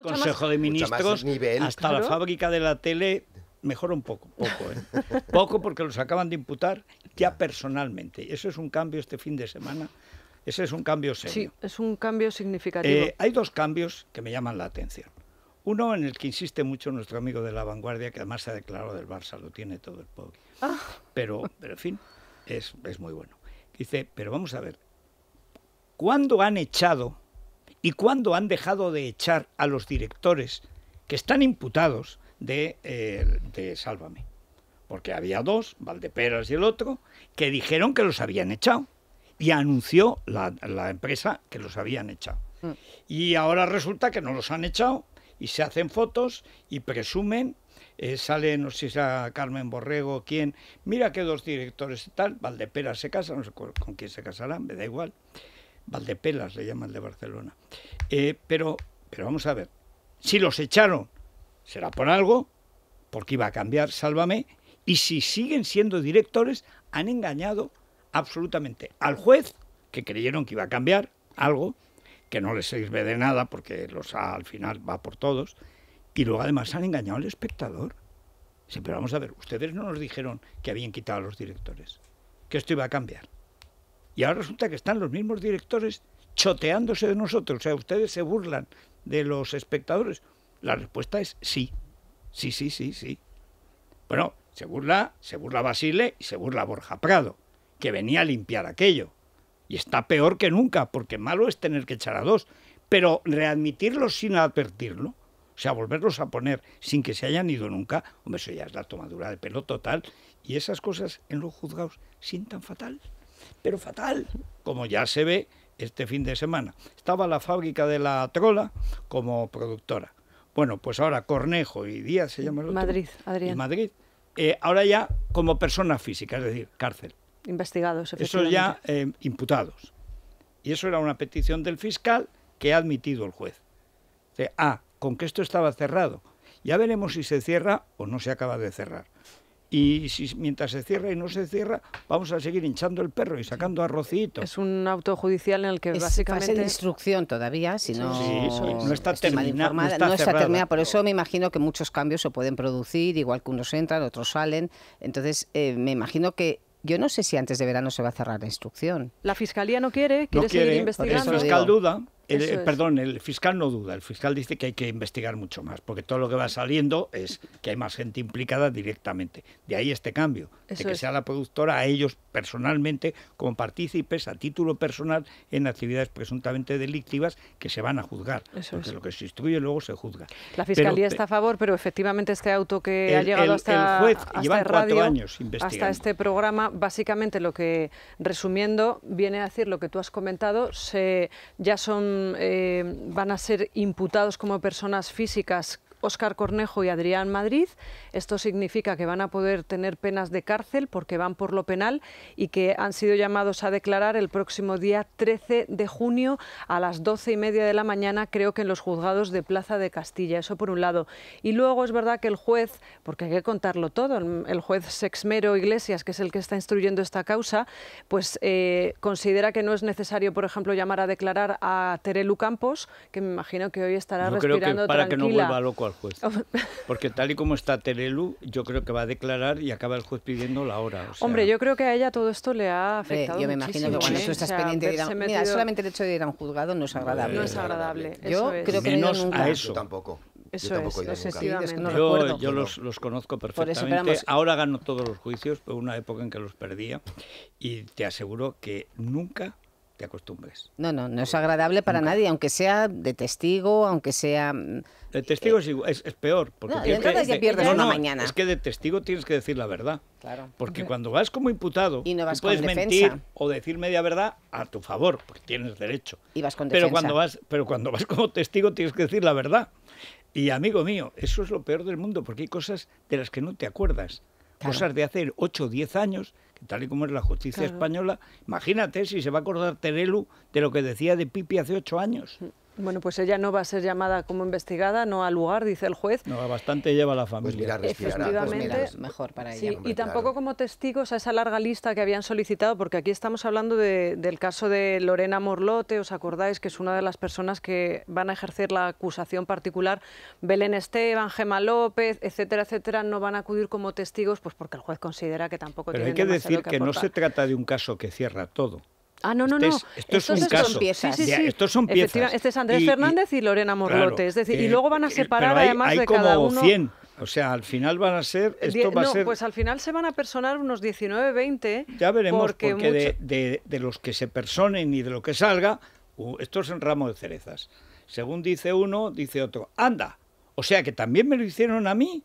Consejo de Ministros hasta la fábrica de la tele mejora un poco, poco, ¿eh? poco porque los acaban de imputar ya personalmente. Eso es un cambio este fin de semana. Ese es un cambio serio. Sí, es un cambio significativo. Eh, hay dos cambios que me llaman la atención. Uno en el que insiste mucho nuestro amigo de la vanguardia, que además se ha declarado del Barça, lo tiene todo el pobre. Ah. Pero, pero, en fin, es, es muy bueno. Dice, pero vamos a ver, ¿cuándo han echado y cuándo han dejado de echar a los directores que están imputados de, eh, de Sálvame. Porque había dos, Valdeperas y el otro, que dijeron que los habían echado. Y anunció la, empresa que los habían echado. Mm. Y ahora resulta que no los han echado y se hacen fotos y presumen eh, sale, no sé si a Carmen Borrego, quién, mira que dos directores y tal, Valdeperas se casa, no sé con quién se casará, me da igual. Valdepelas le llaman de Barcelona. Eh, pero, pero vamos a ver, si los echaron, será por algo, porque iba a cambiar Sálvame, y si siguen siendo directores, han engañado absolutamente al juez, que creyeron que iba a cambiar algo, que no les sirve de nada porque los al final va por todos, y luego además han engañado al espectador. pero vamos a ver, ustedes no nos dijeron que habían quitado a los directores, que esto iba a cambiar. Y ahora resulta que están los mismos directores choteándose de nosotros. O sea, ustedes se burlan de los espectadores. La respuesta es sí. Sí, sí, sí, sí. Bueno, se burla, se burla Basile y se burla Borja Prado, que venía a limpiar aquello. Y está peor que nunca, porque malo es tener que echar a dos. Pero readmitirlos sin advertirlo, o sea, volverlos a poner sin que se hayan ido nunca, hombre, eso ya es la tomadura de pelo total. Y esas cosas en los juzgados sientan fatal pero fatal, como ya se ve este fin de semana. Estaba la fábrica de la Trola como productora. Bueno, pues ahora Cornejo y Díaz se llama el Madrid, Adrián. Madrid. Eh, ahora ya como persona física, es decir, cárcel. Investigados, Eso ya eh, imputados. Y eso era una petición del fiscal que ha admitido el juez. ah, con que esto estaba cerrado. Ya veremos si se cierra o no se acaba de cerrar y si, mientras se cierra y no se cierra, vamos a seguir hinchando el perro y sacando arrocito. Es un auto judicial en el que básicamente... Fase de instrucción todavía, si no... Sí, no está terminada. No está, por eso me imagino que muchos cambios se pueden producir, igual que unos entran, otros salen. Entonces, eh, me imagino que yo no sé si antes de verano se va a cerrar la instrucción. La fiscalía no quiere, quiere, no seguir investigando. Es fiscal duda. Eh, perdón, el fiscal no duda. El fiscal dice que hay que investigar mucho más, porque todo lo que va saliendo es que hay más gente implicada directamente. De ahí este cambio, de que sea la productora a ellos personalmente como partícipes a título personal en actividades presuntamente delictivas que se van a juzgar. porque lo que se instruye luego se juzga. La fiscalía está a favor, pero efectivamente este auto que ha llegado hasta el juez hasta este programa, básicamente lo que resumiendo viene a decir lo que tú has comentado, se, ya son eh, van a ser imputados como personas físicas Óscar Cornejo y Adrián Madrid. Esto significa que van a poder tener penas de cárcel porque van por lo penal y que han sido llamados a declarar el próximo día 13 de junio a las 12 y media de la mañana, creo que en los juzgados de Plaza de Castilla. Eso por un lado. Y luego es verdad que el juez, porque hay que contarlo todo, el juez Sexmero Iglesias, que es el que está instruyendo esta causa, pues eh, considera que no es necesario, por ejemplo, llamar a declarar a Terelu Campos, que me imagino que hoy estará respirando creo al juez. Porque tal y como está Terelu, yo creo que va a declarar y acaba el juez pidiendo la hora. Hombre, yo creo que a ella todo esto le ha afectado. yo me imagino que cuando tú ¿eh? estás pendiente de ir a... Mira, solamente el hecho de ir a un juzgado no es agradable. No es agradable. Yo creo que no a eso. tampoco. Eso yo yo, los, conozco perfectamente. Ahora gano todos los juicios, por una época en que los perdía. Y te aseguro que nunca te acostumbres. No, no, no es agradable para nadie, aunque sea de testigo, aunque sea... De mm, testigo eh, es, peor. Porque no, mañana. Es que de testigo tienes que decir la verdad. Claro. Porque cuando vas como imputado, puedes mentir o decir media verdad a tu favor, porque tienes derecho. Y vas con defensa. Pero cuando vas, pero cuando vas como testigo tienes que decir la verdad. Y amigo mío, eso es lo peor del mundo, porque hay cosas de las que no te acuerdas. Cosas de hace 8 o 10 años tal y como es la justicia española, imagínate si se va a acordar Terelu de lo que decía de Pipi hace ocho años. Mm. Bueno, pues ella no va a ser llamada como investigada, no al lugar, dice el juez. No, bastante lleva la pues familia. Pues Efectivamente, pues mejor para ella. y tampoco como testigos a esa larga lista que habían solicitado, porque aquí estamos hablando del caso de Lorena Morlote, ¿os acordáis que es una de las personas que van a ejercer la acusación particular? Belén Esteban, Gema López, etcétera, etcétera, no van a acudir como testigos, pues porque el juez considera que tampoco Pero hay que decir que no se trata de un caso que cierra todo. Ah, no, no, no. Estos son Piezas. Estos son piezas. Este es Andrés Fernández y, Lorena Morlote. es decir, y eh, luego van a eh, separar además de cada uno. 100. O sea, al final van a ser. no, pues al final se van a personar unos 19, 20. Ya veremos, porque, de, los que se personen y de lo que salga, esto es un ramo de cerezas. Según dice uno, dice otro. ¡Anda! O sea que también me lo hicieron a mí.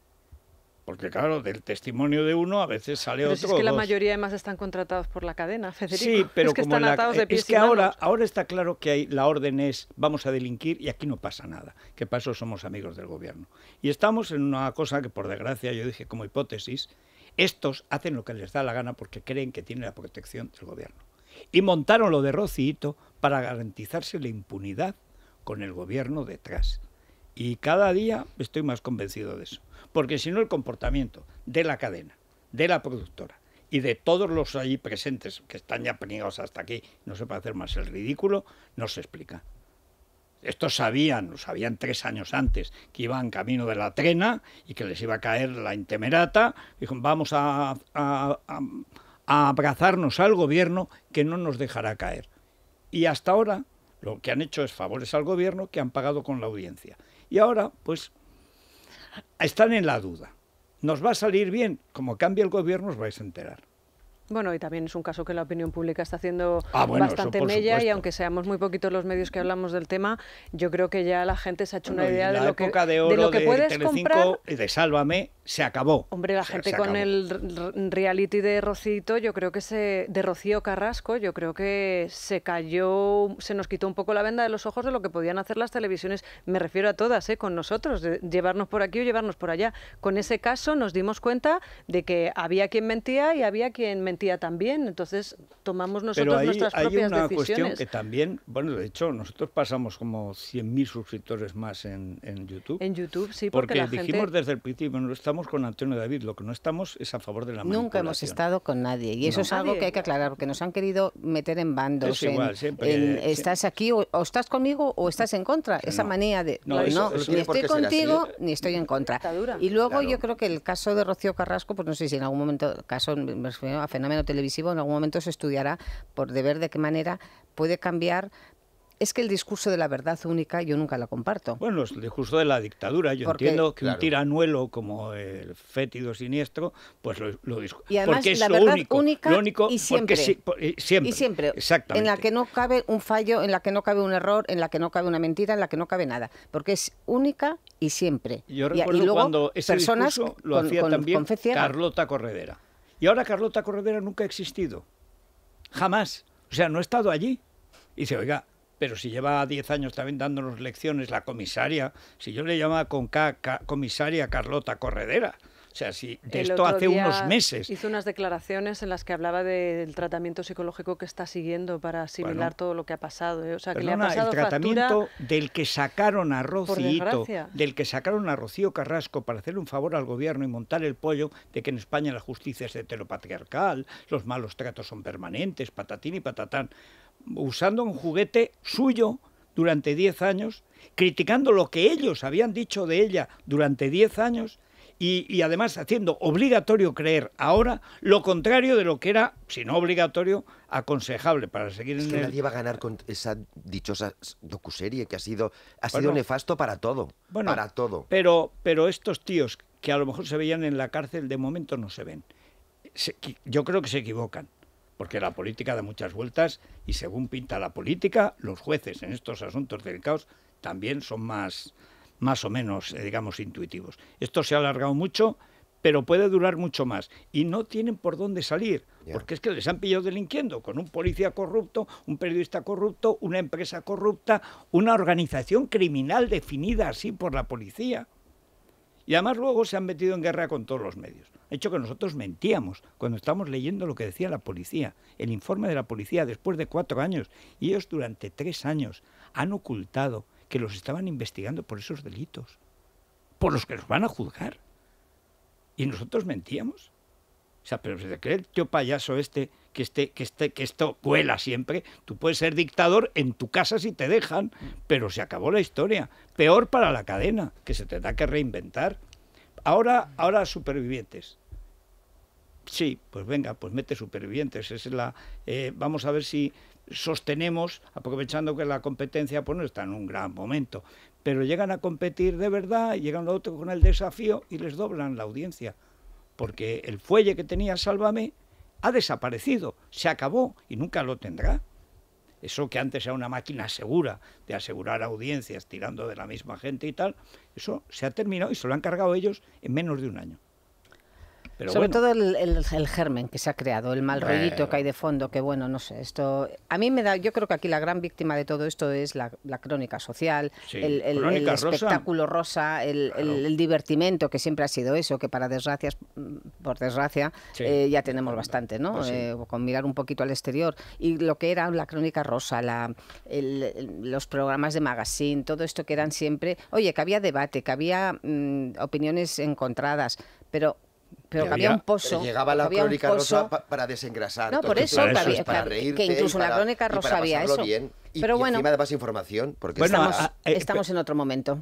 Porque claro, del testimonio de uno a veces sale otro. es que la mayoría mayoría además están contratados por la cadena, Federico. Sí, pero es que están atados de eh, Es que ahora, ahora está claro que hay, la orden es vamos a delinquir y aquí no pasa nada. Que paso somos amigos del gobierno. Y estamos en una cosa que por desgracia yo dije como hipótesis, estos hacen lo que les da la gana porque creen que tienen la protección del gobierno. Y montaron lo de Rocito para garantizarse la impunidad con el gobierno detrás. Y cada día estoy más convencido de eso porque si no el comportamiento de la cadena, de la productora y de todos los allí presentes que están ya pegados hasta aquí, no se puede hacer más el ridículo, no se explica. Estos sabían, lo sabían tres años antes, que iban camino de la trena y que les iba a caer la intemerata. Dijeron, vamos a abrazarnos al gobierno que no nos dejará caer. Y hasta ahora lo que han hecho es favores al gobierno que han pagado con la audiencia. Y ahora, pues, están en la duda. ¿Nos va a salir bien? Como cambia el gobierno os vais a enterar. Bueno, y también es un caso que la opinión pública está haciendo ah, bastante mella y aunque seamos muy poquitos los medios que hablamos del tema, yo creo que ya la gente se ha hecho una idea de lo, que, de, oro lo que de puedes Y de Sálvame se acabó. Hombre, la gente con el reality de Rocito, yo creo que se de Rocío Carrasco, yo creo que se cayó, se nos quitó un poco la venda de los ojos de lo que podían hacer las televisiones, me refiero a todas, ¿eh? con nosotros, de llevarnos por aquí o llevarnos por allá. Con ese caso nos dimos cuenta de que había quien mentía y había quien mentía también, entonces tomamos nosotros hay una cuestión que también, bueno, de hecho, nosotros pasamos como 100.000 suscriptores más en, YouTube. En YouTube, sí, porque, porque dijimos desde el principio, no estamos con Antonio David, lo que no estamos es a favor de la manipulación. Nunca hemos estado con nadie, y eso es algo que hay que aclarar, porque nos han querido meter en bandos. estás aquí, o, estás conmigo, o estás en contra. Esa manía de, no, ni estoy contigo, ni estoy en contra. Y luego yo creo que el caso de Rocío Carrasco, pues no sé si en algún momento, caso me refiero a Fernando televisivo en algún momento se estudiará por de ver de qué manera puede cambiar es que el discurso de la verdad única yo nunca la comparto. Bueno, el discurso de la dictadura. Yo entiendo que un tiranuelo como el fétido siniestro, pues lo, lo Y además Porque es la verdad único, única y siempre. y siempre. Exactamente. En la que no cabe un fallo, en la que no cabe un error, en la que no cabe una mentira, en la que no cabe nada. Porque es única y siempre. Yo recuerdo y, luego, cuando ese personas discurso lo con, hacía también Carlota Corredera. Y ahora Carlota Corredera nunca ha existido. Jamás. O sea, no ha estado allí. Y dice, oiga, pero si lleva 10 años también dándonos lecciones la comisaria, si yo le llamaba con K, comisaria Carlota Corredera, de esto hace unos meses. Hizo unas declaraciones en las que hablaba del tratamiento psicológico que está siguiendo para asimilar todo lo que ha pasado. ¿eh? el tratamiento del que sacaron a Rocío, del que sacaron a Rocío Carrasco para hacer un favor al gobierno y montar el pollo de que en España la justicia es heteropatriarcal, los malos tratos son permanentes, patatín y patatán, usando un juguete suyo durante 10 años, criticando lo que ellos habían dicho de ella durante 10 años y, además haciendo obligatorio creer ahora lo contrario de lo que era, si no obligatorio, aconsejable para seguir es en que nadie va a ganar con esa dichosa docuserie que ha sido ha nefasto para todo bueno, para todo pero pero estos tíos que a lo mejor se veían en la cárcel de momento no se ven yo creo que se equivocan porque la política da muchas vueltas y según pinta la política los jueces en estos asuntos del caos también son más más o menos, eh, digamos, intuitivos. Esto se ha alargado mucho, pero puede durar mucho más. Y no tienen por dónde salir, porque es que les han pillado delinquiendo con un policía corrupto, un periodista corrupto, una empresa corrupta, una organización criminal definida así por la policía. Y además luego se han metido en guerra con todos los medios. Hecho que nosotros mentíamos cuando estábamos leyendo lo que decía la policía, el informe de la policía después de cuatro años. Y ellos durante tres años han ocultado que los estaban investigando por esos delitos, por los que los van a juzgar. Y nosotros mentíamos. O sea, pero desde que el tío payaso este, que, este, que, este, que esto vuela siempre, tú puedes ser dictador en tu casa si te dejan, pero se acabó la historia. Peor para la cadena, que se tendrá que reinventar. Ahora, ahora supervivientes. Sí, pues venga, pues mete supervivientes. es la, eh, vamos a ver si sostenemos, aprovechando que la competencia pues, no está en un gran momento, pero llegan a competir de verdad, llegan los otros con el desafío y les doblan la audiencia, porque el fuelle que tenía Sálvame ha desaparecido, se acabó y nunca lo tendrá. Eso que antes era una máquina segura de asegurar audiencias tirando de la misma gente y tal, eso se ha terminado y se lo han cargado ellos en menos de un año. Sobre todo el, germen que se ha creado, el mal bueno. que hay de fondo, que bueno, no sé, esto... A mí me da, yo creo que aquí la gran víctima de todo esto es la, crónica social, el, espectáculo rosa, el, divertimento, que siempre ha sido eso, que para desgracias, por desgracia, eh, ya tenemos bastante, ¿no? Pues eh, con mirar un poquito al exterior. Y lo que era la crónica rosa, la, los programas de magazine, todo esto que eran siempre... Oye, que había debate, que había mm, opiniones encontradas, pero pero había, había, un pozo. Llegaba la crónica rosa para desengrasar. No, por este eso, para, reírte, que incluso la crónica rosa había eso. Bien. Y, pero bueno, encima de más información, porque estamos, eh, estamos en otro momento.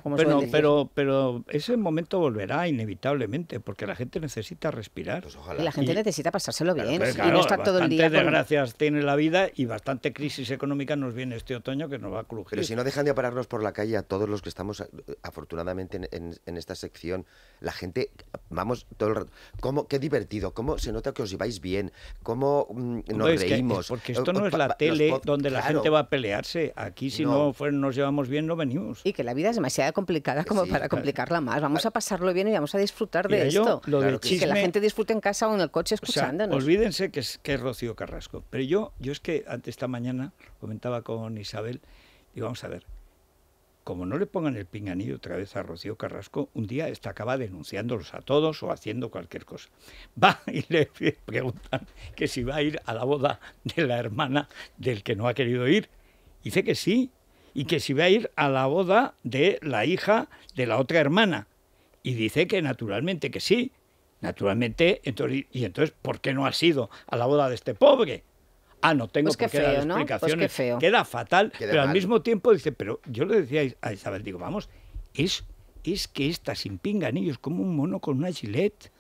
pero, pero ese momento volverá inevitablemente, porque la gente necesita respirar. Pues y la gente necesita pasárselo bien y no estar todo el día. Bastante desgracias tiene la vida y bastante crisis económica nos viene este otoño que nos va a crujir. Pero si no dejan de pararnos por la calle a todos los que estamos, eh, afortunadamente, en, esta sección, la gente, vamos, todo el rato. ¿Cómo, qué divertido, cómo se nota que os ibais bien, cómo mm, nos reímos. porque esto eh, no es la tele donde la gente va a pelear Aquí si no, nos llevamos bien no venimos. Y que la vida es demasiado complicada como para complicarla más. Vamos ah. a pasarlo bien y vamos a disfrutar de esto. Lo que la gente disfrute en casa o en el coche escuchándonos. olvídense que es, que Rocío Carrasco. Pero yo, yo es que antes esta mañana comentaba con Isabel, y vamos a ver, como no le pongan el pinganillo otra vez a Rocío Carrasco, un día está acaba denunciándolos a todos o haciendo cualquier cosa. Va y le preguntan que si va a ir a la boda de la hermana del que no ha querido ir. Dice que sí, y que si va a ir a la boda de la hija de la otra hermana. Y dice que naturalmente que sí. Naturalmente, entonces, y entonces, ¿por qué no has ido a la boda de este pobre? Ah, no tengo pues que dar pues explicaciones. Queda fatal, pero al mismo tiempo dice, pero yo le decía a Isabel, digo, vamos, es, es que está sin pinganillos como un mono con una gilet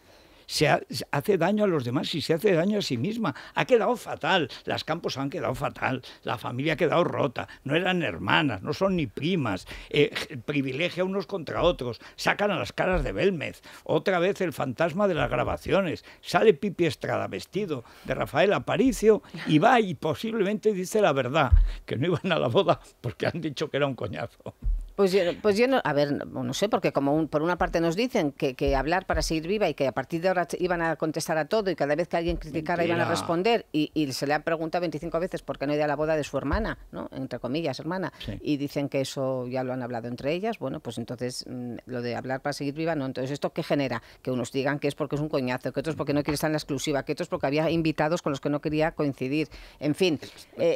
se, hace daño a los demás y se hace daño a sí misma. Ha quedado fatal, las campos han quedado fatal, la familia ha quedado rota, no eran hermanas, no son ni primas, eh, privilegia unos contra otros, sacan a las caras de Belmez, otra vez el fantasma de las grabaciones, sale Pipi Estrada vestido de Rafael Aparicio y va y posiblemente dice la verdad, que no iban a la boda porque han dicho que era un coñazo. Pues, pues yo, no, a ver, no, sé, porque como por una parte nos dicen que, que, hablar para seguir viva y que a partir de ahora iban a contestar a todo y cada vez que alguien criticara iban a responder y, se le han preguntado 25 veces por qué no iba a la boda de su hermana, ¿no? Entre comillas, hermana. Y dicen que eso ya lo han hablado entre ellas. Bueno, pues entonces mm, lo de hablar para seguir viva, no. Entonces, ¿esto qué genera? Que unos digan que es porque es un coñazo, que otros porque no quiere estar en la exclusiva, que otros porque había invitados con los que no quería coincidir. En fin.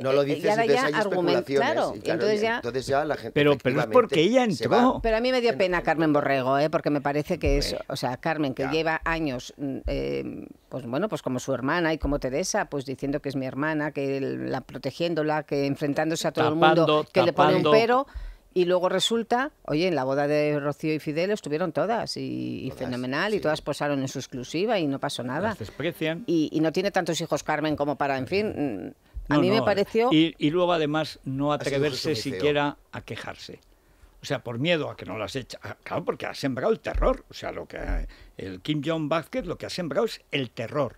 No lo eh, dices, y ya hay claro, entonces ya... la gente... Pero, es que ella entró. Pero a mí me dio pena Carmen Borrego, ¿eh? porque me parece que es, o sea, Carmen, que lleva años, mm, eh, pues bueno, pues como su hermana y como Teresa, pues diciendo que es mi hermana, que la protegiéndola, que enfrentándose a todo el mundo, que le pone un pero. Y luego resulta, oye, en la boda de Rocío y Fidel estuvieron todas y, fenomenal y todas posaron en su exclusiva y no pasó nada. desprecian. Y, no tiene tantos hijos Carmen como para, en fin, mm, a mí me pareció... y, luego además no atreverse siquiera a quejarse. O sea, por miedo a que no las echa. Ah, claro, porque ha sembrado el terror. O sea, lo que el Kim Jong Vázquez lo que ha sembrado es el terror,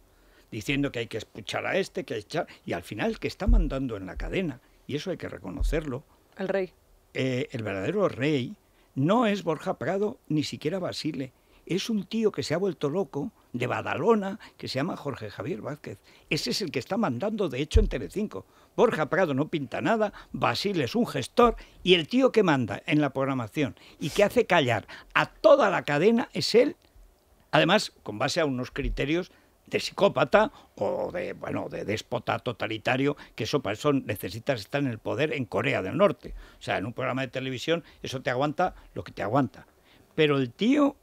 diciendo que hay que escuchar a este, que echar. Y al final, que está mandando en la cadena, y eso hay que reconocerlo. El rey. Eh, el verdadero rey no es Borja Prado, ni siquiera Basile es un tío que se ha vuelto loco de Badalona que se llama Jorge Javier Vázquez. Ese es el que está mandando, de hecho, en Telecinco. Borja Prado no pinta nada, Basil es un gestor y el tío que manda en la programación y que hace callar a toda la cadena es él. Además, con base a unos criterios de psicópata o de, bueno, de déspota totalitario, que eso para eso necesitas estar en el poder en Corea del Norte. O sea, en un programa de televisión eso te aguanta lo que te aguanta. Pero el tío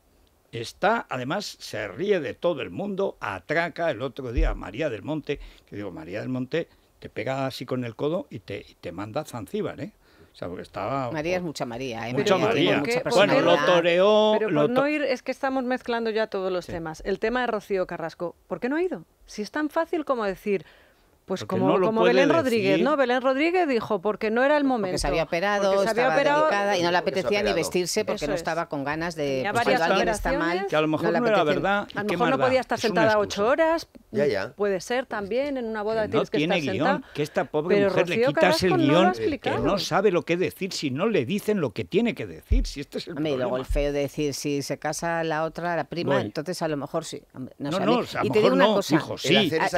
Está, además, se ríe de todo el mundo, atraca el otro día a María del Monte, que digo, María del Monte te pega así con el codo y te, te manda a Zanzíbar, ¿eh? O sea, porque estaba... María es mucha María, ¿eh? Mucha María. bueno, lo toreó... Pero lo to... no ir, es que estamos mezclando ya todos los temas. El tema de Rocío Carrasco, ¿por qué no ha ido? Si es tan fácil como decir, pues como, como Belén Rodríguez, ¿no? Belén Rodríguez dijo porque no era el momento. Porque se había operado, se estaba delicada y no le apetecía ni vestirse porque no estaba con ganas de... Tenía pues, varias alguien está mal, que a lo mejor no, era verdad. A lo mejor no podía estar sentada ocho horas. Ya, ya. Puede ser también, en una boda que tienes no que tiene estar guión, sentada. que esta pobre mujer le quitas el guión, que no sabe lo que decir si no le dicen lo que tiene que decir, si este es el Y luego el feo de decir, si se casa la otra, la prima, entonces a lo mejor sí. No, no, a lo mejor no, hijo, ah, Y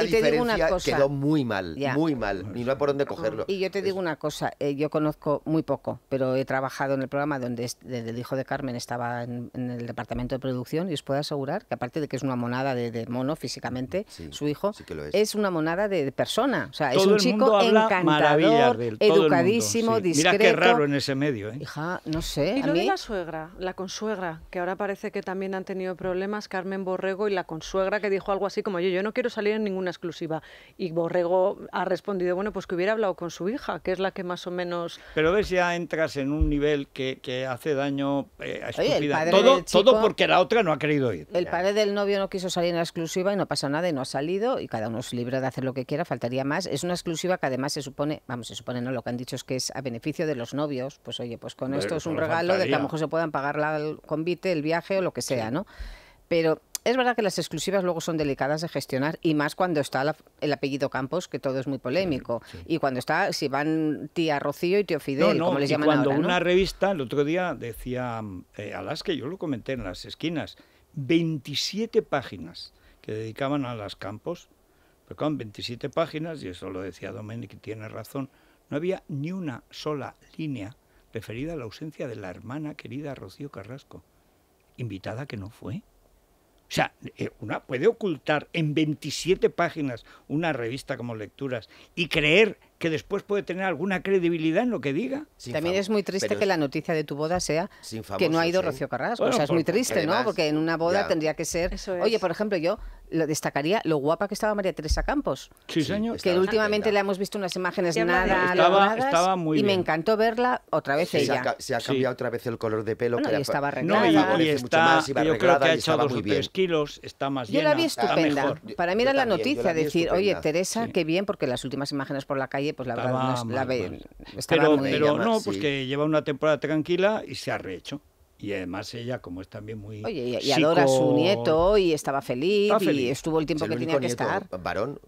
te digo una cosa. quedó muy muy mal, muy mal, ni no hay por dónde ah. cogerlo. Y yo te digo una cosa, eh, yo conozco muy poco, pero he trabajado en el programa donde, el hijo de Carmen estaba en, el departamento de producción y os puedo asegurar que aparte de que es una monada de, mono físicamente, su hijo, es. una monada de, persona, o sea, es un chico encantador, educadísimo, discreto. Mira qué raro en ese medio, ¿eh? Hija, no sé. Y a de la suegra, la consuegra, que ahora parece que también han tenido problemas, Carmen Borrego y la consuegra que dijo algo así como yo, yo no quiero salir en ninguna exclusiva y Borrego ha respondido, bueno, pues que hubiera hablado con su hija, que es la que más o menos... Pero ves, ya entras en un nivel que, hace daño eh, a su vida. todo, todo porque la otra no ha querido ir. El padre del novio no quiso salir en la exclusiva y no pasa nada y no ha salido y cada uno es libre de hacer lo que quiera, faltaría más. Es una exclusiva que además se supone, vamos, se supone, no, lo que han dicho es que es a beneficio de los novios. Pues oye, pues con esto es un regalo de que a lo mejor se puedan pagar la, el convite, el viaje o lo que sea, ¿no? Pero es verdad que las exclusivas luego son delicadas de gestionar y más cuando está el apellido Campos, que todo es muy polémico. Y cuando está, si van tía Rocío y tío Fidel, no, como les llaman cuando una revista, el otro día decía eh, las que yo lo comenté en las esquinas, 27 páginas que dedicaban a las Campos, pero con 27 páginas, y eso lo decía Domenic, y tiene razón, no había ni una sola línea referida a la ausencia de la hermana querida Rocío Carrasco, invitada que no fue. O sea, eh, una puede ocultar en 27 páginas una revista como Lecturas y creer que después puede tener alguna credibilidad en lo que diga. También es muy triste que la noticia de tu boda sea que no ha ido ¿eh? Rocío Carrasco. o sea, es muy triste, ¿no? Porque en una boda tendría que ser... Oye, por ejemplo, yo lo destacaría lo guapa que estaba María Teresa Campos. Sí, señor. Que últimamente le hemos visto unas imágenes nada estaba, y me encantó verla otra vez ella. Se ha, cambiado otra vez el color de pelo. y estaba arreglada. No, y, está, yo creo que ha echado dos kilos, está más llena. Yo la vi estupenda. Para mí era la noticia, decir, oye, Teresa, qué bien, porque las últimas imágenes por la calle, pues la verdad, no la ve, pues. Pero no, pues que lleva una temporada tranquila y se ha rehecho. Y además ella, como es también muy... Oye, y, adora a su nieto y estaba feliz, y estuvo el tiempo que tenía que estar. Varón.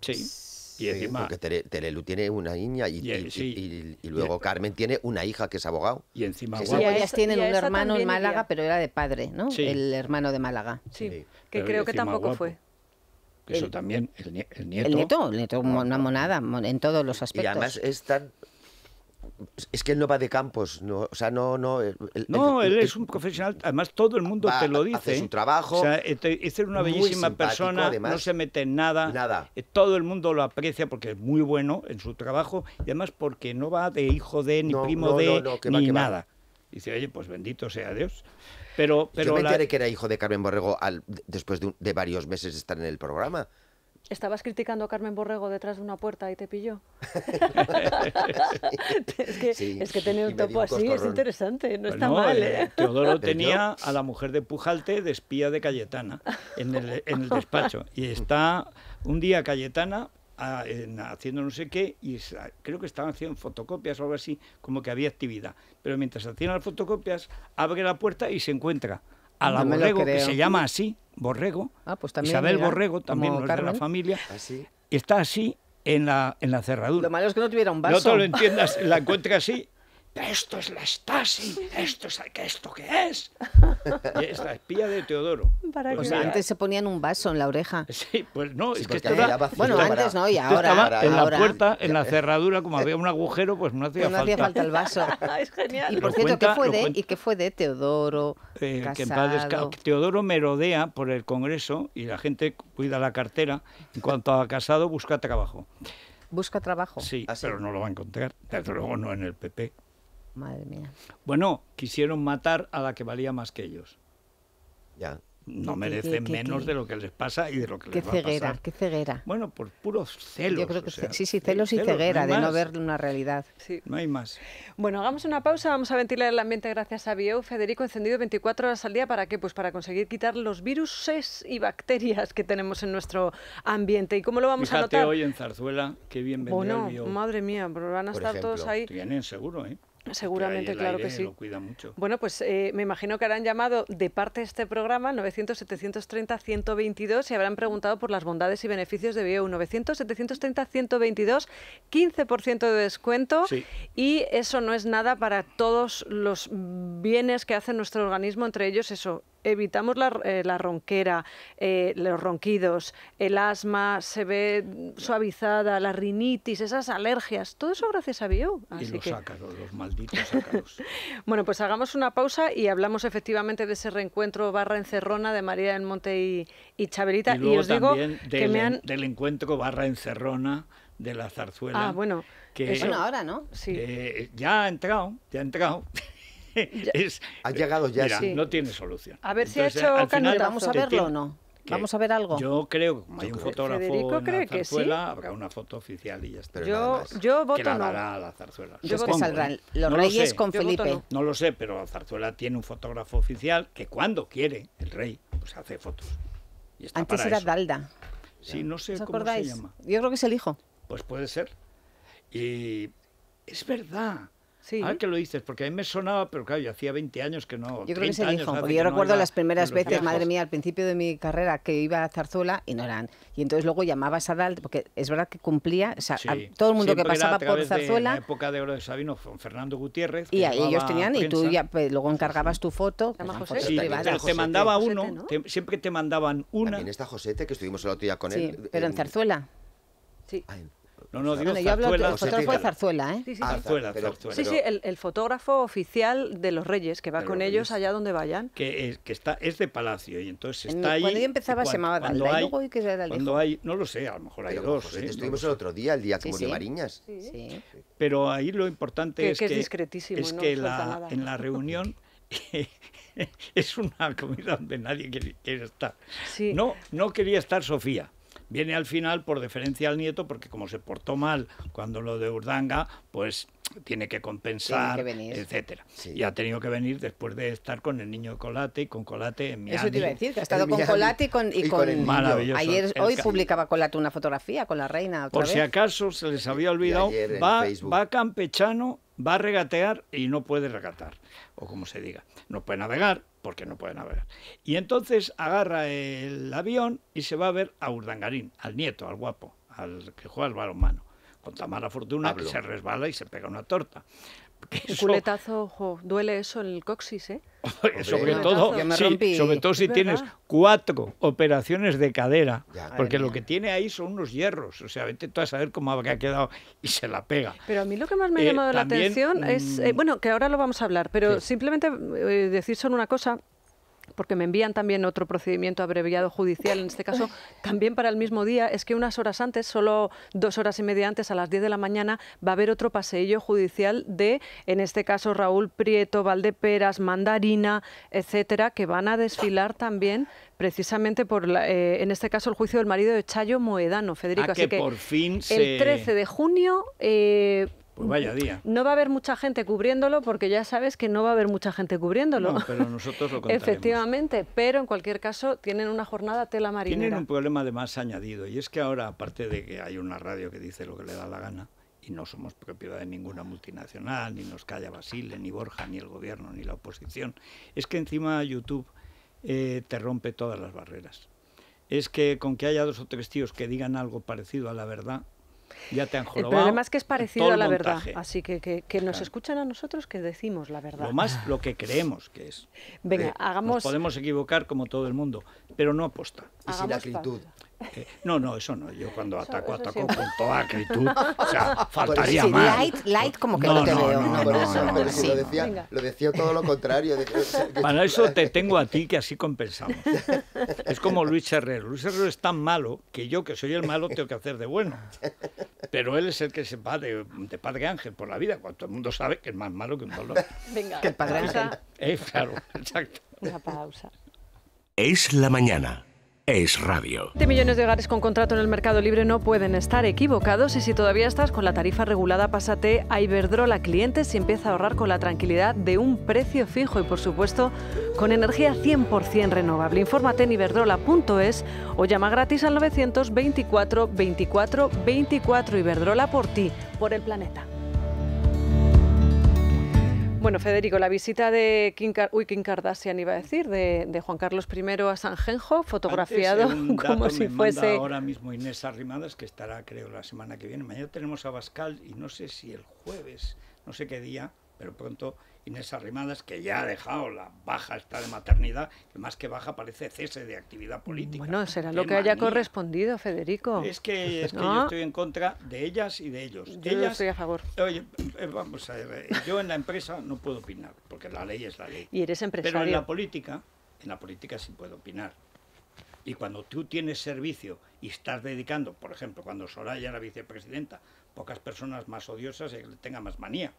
Sí. Y encima, sí, porque Terelu tiene una niña y, y, luego Carmen tiene una hija que es abogado. Y encima, ellas tienen un hermano en Málaga, pero era de padre, ¿no? El hermano de Málaga. Sí, que creo que tampoco fue. Eso también, nieto. El nieto, el nieto, una monada en todos los aspectos. Y además es tan es que él no va de campos, no, o sea, no, no. no, él es un profesional, además todo el mundo te lo dice. Hace su ¿eh? trabajo. O sea, es este, este una bellísima persona, no se mete en nada. Eh, todo el mundo lo aprecia porque es muy bueno en su trabajo y además porque no va de hijo de, ni primo de, ni nada. dice, oye, pues bendito sea Dios. Pero, pero me que era hijo de Carmen Borrego después de, de varios meses de estar en el programa. ¿Estabas criticando a Carmen Borrego detrás de una puerta y te pilló? es, que, tener un topo así es interesante, no está mal. Eh, ¿eh? Teodoro tenía a la mujer de Pujalte de espía de Cayetana en el, despacho. Y está un día Cayetana haciendo no sé qué y creo que estaban haciendo fotocopias o algo así, como que había actividad. Pero mientras hacían las fotocopias, abre la puerta y se encuentra a la Borrego, que se llama así. Borrego, ah, pues Isabel Borrego, también no de la familia, ah, está así en la, en la cerradura. Lo malo es que no tuviera un vaso. No te lo entiendas, la encuentra así esto es la Stasi, esto es esto qué es. es la espía de Teodoro. Pues antes se ponían un vaso en la oreja. Sí, pues no, bueno, antes no y ahora, en la puerta, en la cerradura, como había un agujero, pues no hacía pues falta. hacía falta el vaso. es genial. Y por cierto, ¿qué fue de y fue de Teodoro? Eh, Teodoro merodea por el Congreso y la gente cuida la cartera. En cuanto a Casado, busca trabajo. Busca trabajo. Ah, sí, pero no lo va a encontrar, desde luego no en el PP. Madre mía. Bueno, quisieron matar a la que valía más que ellos. Ya. No merecen menos de lo que les pasa y de lo que les va a pasar. Qué ceguera, Bueno, por puros celos. Yo creo que sí, sí, celos y ceguera de no ver una realidad. Sí. No hay más. Bueno, hagamos una pausa, vamos a ventilar el ambiente gracias a Bio. Federico, encendido 24 horas al día, ¿para qué? Pues para conseguir quitar los virus y bacterias que tenemos en nuestro ambiente. ¿Y cómo lo vamos a notar? hoy en Zarzuela, qué bien bueno, madre mía, pero van a estar todos ahí. Vienen seguro, ¿eh? Seguramente, claro que sí. Bueno, pues eh, me imagino que harán llamado de parte de este programa 900-730-122 y habrán preguntado por las bondades y beneficios de BIO 900-730-122, 15% de descuento y eso no es nada para todos los bienes que hace nuestro organismo, entre ellos eso, evitamos la, eh, la ronquera, eh, los ronquidos, el asma, se ve suavizada, la rinitis, esas alergias, todo eso gracias a Bio. y los los bueno, pues hagamos una pausa y hablamos efectivamente de ese reencuentro barra encerrona de María del Monte y, Chabelita. Y, os digo que del, encuentro barra encerrona de la zarzuela. Ah, bueno. Que, eso... ahora, ¿no? Sí. Eh, ya ha entrado, ya ha entrado. ha llegado ya. no tiene solución. A ver si ha hecho final, Vamos a verlo o no vamos a ver algo. Yo creo que como hay un fotógrafo en la zarzuela, habrá una foto oficial y ya está. Yo, yo voto que la a la zarzuela. Yo ¿eh? voto saldrán los reyes con Felipe. No. lo sé, pero la zarzuela tiene un fotógrafo oficial que cuando quiere el rey, pues hace fotos. Antes era Dalda. Sí, no sé cómo se llama. Yo creo que es el hijo. Pues puede ser. Y es verdad. Sí. Ah, que lo dices, porque a mí me sonaba, pero claro, yo hacía 20 años que no. Yo creo que porque yo recuerdo las primeras veces, madre mía, al principio de mi carrera que iba a Zarzuela y no eran. Y entonces luego llamabas a Dal, porque es verdad que cumplía, o sea, todo el mundo que pasaba por Zarzuela. En la época de Oro de Sabino, Fernando Gutiérrez. Y ellos tenían, y tú ya pues, luego encargabas tu foto. te, mandaba uno, siempre te mandaban una. en esta Josete, que estuvimos el otro día con él. Pero en eh, Zarzuela. Sí. No, no, digo bueno, yo hablo, Zarzuela. fue Zarzuela, ¿eh? Sí, sí, Zarzuela, sí, sí el, fotógrafo oficial de los Reyes, que va con ellos allá donde vayan. Que, es, está, es de Palacio y entonces está ahí. Cuando yo empezaba se llamaba Dalda y que Cuando no lo sé, a lo mejor hay dos. Pues ¿eh? Estuvimos el otro día, el día como de Mariñas. Sí. Pero ahí lo importante que, es que... es discretísimo, Es que en la reunión... es una comida donde nadie quiere, quiere estar. No, no quería estar Sofía viene al final por deferencia al nieto, porque como se portó mal cuando lo de Urdanga, pues tiene que compensar, etcétera. Y ha tenido que venir después de estar con el niño Colate y con Colate en Miami. Eso te iba a decir, que ha estado con Colate y con... maravilloso. Ayer, hoy publicaba Colate una fotografía con la reina Por si acaso se les había olvidado, va, va campechano, va a regatear y no puede regatar, o como se diga. No puede navegar, porque no pueden haber Y entonces agarra el avión y se va a ver a Urdangarín, al nieto, al guapo, al que juega al balonmano. Con tan mala Fortuna que se resbala y se pega una torta un culetazo, ojo, duele eso el coxis, ¿eh? sobre, todo, sobre todo si tienes cuatro operaciones de cadera, porque lo que tiene ahí son unos hierros, o sea, vete tú a saber cómo ha quedado y se la pega. Pero a mí lo que más me ha eh, llamado la atención es, mm, eh, bueno, que ahora lo vamos a hablar, pero simplemente eh, decir solo una cosa, porque me envían también otro procedimiento abreviado judicial, en este caso también para el mismo día, es que unas horas antes, solo dos horas y media antes, a las 10 de la mañana, va a haber otro paseillo judicial de, en este caso, Raúl Prieto, Valdeperas, Mandarina, etcétera, que van a desfilar también precisamente por, eh, en este caso, el juicio del marido de Chayo Moedano, Federico. Ah, que, por fin el 13 de junio... Eh, pues vaya día. No va a haber mucha gente cubriéndolo porque ya sabes que no va a haber mucha gente cubriéndolo. No, pero nosotros lo contaremos. Efectivamente, pero en cualquier caso tienen una jornada tela marinera. Tienen un problema además añadido y es que ahora, aparte de que hay una radio que dice lo que le da la gana, y no somos propiedad de ninguna multinacional, ni nos calla Basile, ni Borja, ni el gobierno, ni la oposición. Es que encima YouTube eh, te rompe todas las barreras. Es que con que haya dos o tres tíos que digan algo parecido a la verdad, ya te han jorobado. El problema es que es parecido a la verdad, así que que, nos escuchan a nosotros que decimos la verdad. Lo más lo que creemos que es. Venga, eh, hagamos... Nos podemos equivocar como todo el mundo, pero no aposta. Y sin actitud. Eh, no, no, eso no. Yo cuando ataco, ataco con toda actitud. O faltaría más. Light, light como que no, no te no, veo. No, no, pero si lo, decía, lo decía todo lo contrario. Para eso te tengo a ti que así compensamos. Es como Luis Herrero. Luis Herrero es tan malo que yo, que soy el malo, tengo que hacer de bueno. Pero él es el que se va de, Padre Ángel por la vida, cuando todo el mundo sabe que es más malo que un dolor. Venga. Que el Padre eh, Ángel. Eh, claro, exacto. Una pausa. Es la mañana es radio. De millones de hogares con contrato en el mercado libre no pueden estar equivocados y si todavía estás con la tarifa regulada, pásate a Iberdrola Clientes y empieza a ahorrar con la tranquilidad de un precio fijo y por supuesto con energía 100% renovable. Infórmate en iberdrola.es o llama gratis al 924 24 24 Iberdrola por ti, por el planeta. Bueno, Federico, la visita de Uy, iba a decir, de, Juan Carlos I a Sanjenjo, fotografiado como si fuese... Ahora mismo Inés Arrimadas, que estará creo la semana que viene. Mañana tenemos a Bascal y no sé si el jueves, no sé qué día, pero pronto Inés Arrimadas, que ya ha dejado la baja esta de maternidad, que más que baja parece cese de actividad política. Bueno, será lo que haya correspondido, Federico. Es que, yo estoy en contra de ellas y de ellos. Yo estoy a favor. Oye, eh, vamos a ver, eh, yo en la empresa no puedo opinar, porque la ley es la ley. Y eres empresario. Pero en la política, en la política sí puedo opinar. Y cuando tú tienes servicio y estás dedicando, por ejemplo, cuando Soraya era vicepresidenta, pocas personas más odiosas y que le tenga más manía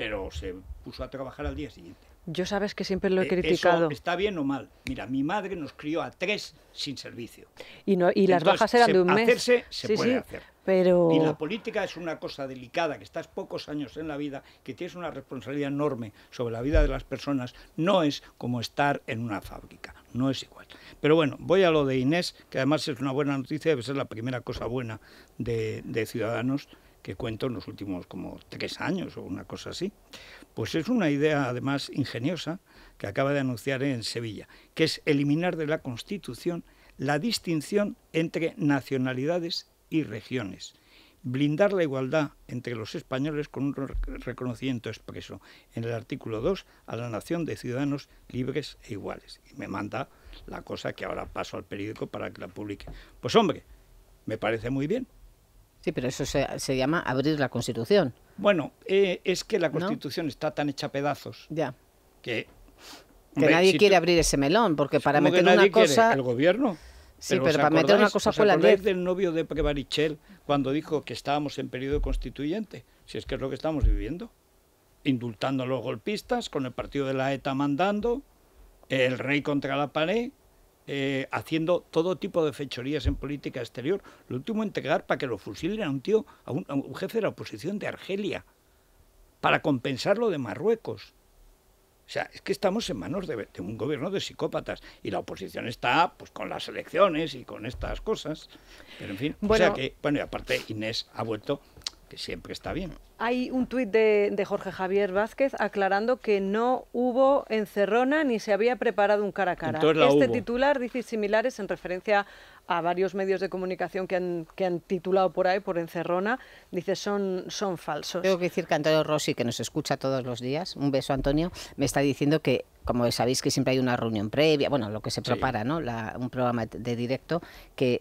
pero se puso a trabajar al día siguiente. Yo sabes que siempre lo he eh, criticado. está bien o mal. Mira, mi madre nos crió a tres sin servicio. Y, no, y las bajas eran de un mes. Hacerse se puede hacer. Pero... Y la política es una cosa delicada, que estás pocos años en la vida, que tienes una responsabilidad enorme sobre la vida de las personas. No es como estar en una fábrica, no es igual. Pero bueno, voy a lo de Inés, que además es una buena noticia, debe ser la primera cosa buena de Ciudadanos que cuento en los últimos como tres años o una cosa así. Pues es una idea además ingeniosa que acaba de anunciar en Sevilla, que es eliminar de la Constitución la distinción entre nacionalidades y regiones, blindar la igualdad entre los españoles con un reconocimiento expreso en el artículo 2 a la nación de ciudadanos libres e iguales. Y me manda la cosa que ahora paso al periódico para que la publique. Pues hombre, me parece muy bien, Sí, pero eso se, llama abrir la Constitución. Bueno, eh, es que la Constitución está tan hecha pedazos. Ya. Que, nadie quiere abrir ese melón, porque para meter una cosa. El gobierno. Sí, pero, para meter una cosa fue la del novio de Prevarichel cuando dijo que estábamos en periodo constituyente? Si es que es lo que estamos viviendo. Indultando a los golpistas, con el partido de la ETA mandando, el rey contra la pared, eh, haciendo todo tipo de fechorías en política exterior. Lo último entregar para que lo fusilen a un tío, a un, jefe de la oposición de Argelia, para compensarlo de Marruecos. O sea, es que estamos en manos de, un gobierno de psicópatas y la oposición está pues con las elecciones y con estas cosas. Pero en fin, que, bueno, y aparte Inés ha vuelto que siempre está bien. Hay un tuit de, Jorge Javier Vázquez aclarando que no hubo encerrona ni se había preparado un cara a cara. Este titular dice similares en referencia a varios medios de comunicación que han, titulado por ahí, por encerrona, dice son, falsos. Tengo que decir que Antonio Rossi, que nos escucha todos los días, un beso Antonio, me está diciendo que como sabéis que siempre hay una reunión previa, bueno, lo que se prepara, ¿no? un programa de directo que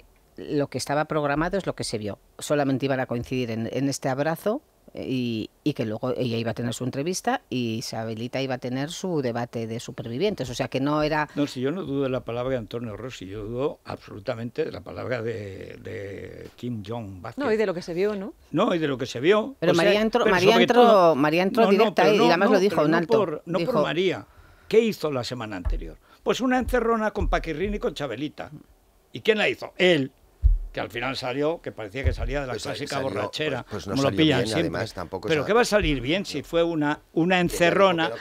lo que estaba programado es lo que se vio. Solamente iban a coincidir en, este abrazo eh, y, que luego ella iba a tener su entrevista y Isabelita iba a tener su debate de supervivientes. O sea que no era. No, si yo no dudo de la palabra de Antonio Rossi, yo dudo absolutamente de la palabra de, Kim Jong un No, y de lo que se vio, ¿no? No, y de lo que se vio. Pero, María, entró, María, entró, directa y además lo dijo un alto. no por María. ¿Qué hizo la semana anterior? Pues una encerrona con Paquirrín y con Chabelita. ¿Y quién la hizo? Él que al final salió, que parecía que salía de la pues clásica borrachera, pues, pues no lo pillan Además, tampoco Pero ¿qué va a salir bien si fue una, una encerrona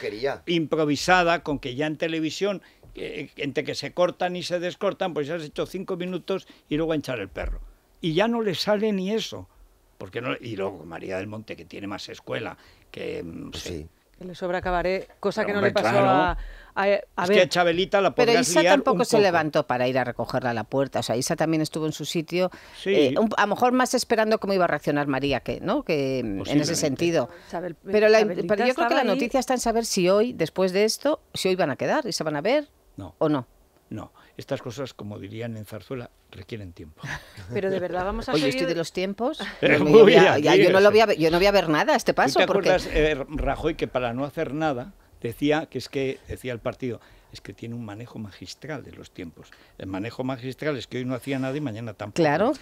improvisada con que ya en televisión, eh, entre que se cortan y se descortan, pues ya has hecho cinco minutos y luego a hinchar el perro. Y ya no le sale ni eso. Porque no, y luego María del Monte, que tiene más escuela, que... Mm, pues que le sobra cosa que no le pasó a eh, a, es que a Chabelita la Pero Isa tampoco se levantó para ir a recogerla a la puerta. O sea, Isa también estuvo en su sitio. Eh, a lo mejor más esperando cómo iba a reaccionar María, que ¿no? que mm, en ese sentido. pero, yo creo que la noticia está en saber si hoy, después de esto, si hoy van a quedar y se van a ver o no. No, estas cosas, como dirían en Zarzuela, requieren tiempo. Pero de verdad vamos a Oye, estoy de los tiempos. yo, no voy a, ver nada a este paso. ¿Te porque... acuerdas, eh, Rajoy, que para no hacer nada decía que es que, decía el partido, es que tiene un manejo magistral de los tiempos. El manejo magistral es que hoy no hacía nada y mañana tampoco. Claro.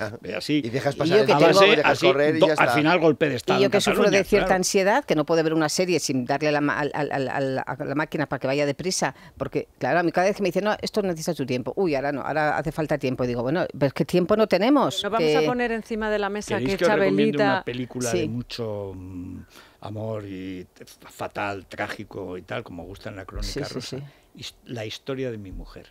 y dejas pasar el dejas correr y ya está. Al final golpe de estado. Y yo que sufro de cierta ansiedad, que no puedo ver una serie sin darle a, la máquina para que vaya deprisa, porque claro, a mí cada vez que me dicen, no, esto necesita tu tiempo. Uy, ahora no, ahora hace falta tiempo. Y digo, bueno, pero es que tiempo no tenemos. No vamos a poner encima de la mesa que, que una película de mucho... Mm, amor y fatal, trágico y tal, como gusta en la crónica rusa. La historia de mi mujer.